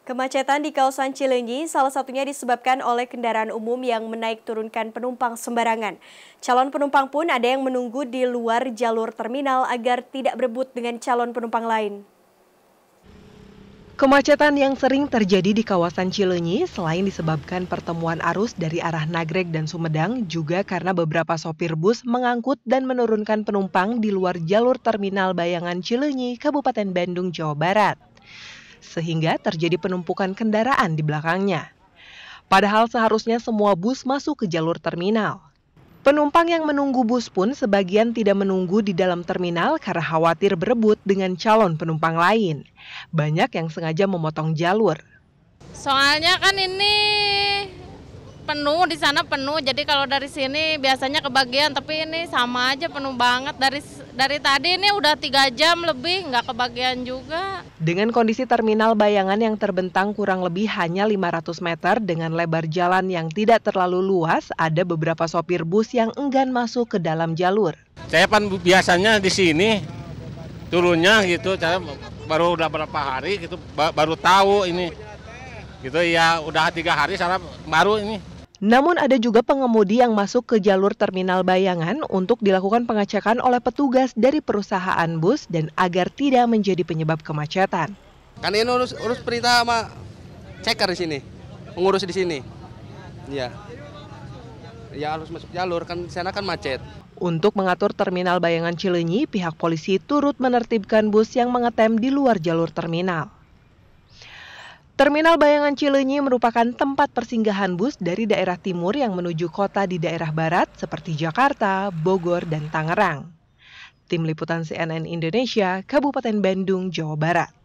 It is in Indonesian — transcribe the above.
Kemacetan di kawasan Cilenyi salah satunya disebabkan oleh kendaraan umum yang menaik turunkan penumpang sembarangan. Calon penumpang pun ada yang menunggu di luar jalur terminal agar tidak berebut dengan calon penumpang lain. Kemacetan yang sering terjadi di kawasan Cilenyi selain disebabkan pertemuan arus dari arah Nagrek dan Sumedang juga karena beberapa sopir bus mengangkut dan menurunkan penumpang di luar jalur terminal bayangan Cilenyi, Kabupaten Bandung, Jawa Barat sehingga terjadi penumpukan kendaraan di belakangnya. Padahal seharusnya semua bus masuk ke jalur terminal. Penumpang yang menunggu bus pun sebagian tidak menunggu di dalam terminal karena khawatir berebut dengan calon penumpang lain. Banyak yang sengaja memotong jalur. Soalnya kan ini penuh di sana penuh. Jadi kalau dari sini biasanya kebagian, tapi ini sama aja penuh banget dari dari tadi ini udah tiga jam lebih nggak kebagian juga. Dengan kondisi terminal bayangan yang terbentang kurang lebih hanya 500 meter dengan lebar jalan yang tidak terlalu luas, ada beberapa sopir bus yang enggan masuk ke dalam jalur. Saya kan biasanya di sini turunnya gitu, cara baru udah berapa hari gitu baru tahu ini gitu ya udah tiga hari saya baru ini namun ada juga pengemudi yang masuk ke jalur terminal bayangan untuk dilakukan pengecekan oleh petugas dari perusahaan bus dan agar tidak menjadi penyebab kemacetan. Kan ini urus, urus perintah sama checker di sini, pengurus di sini. Ya. Ya harus masuk jalur kan di sana kan macet. Untuk mengatur terminal bayangan Cilenyi, pihak polisi turut menertibkan bus yang mengetem di luar jalur terminal. Terminal Bayangan Cileunyi merupakan tempat persinggahan bus dari daerah timur yang menuju kota di daerah barat seperti Jakarta, Bogor, dan Tangerang. Tim Liputan CNN Indonesia, Kabupaten Bandung, Jawa Barat.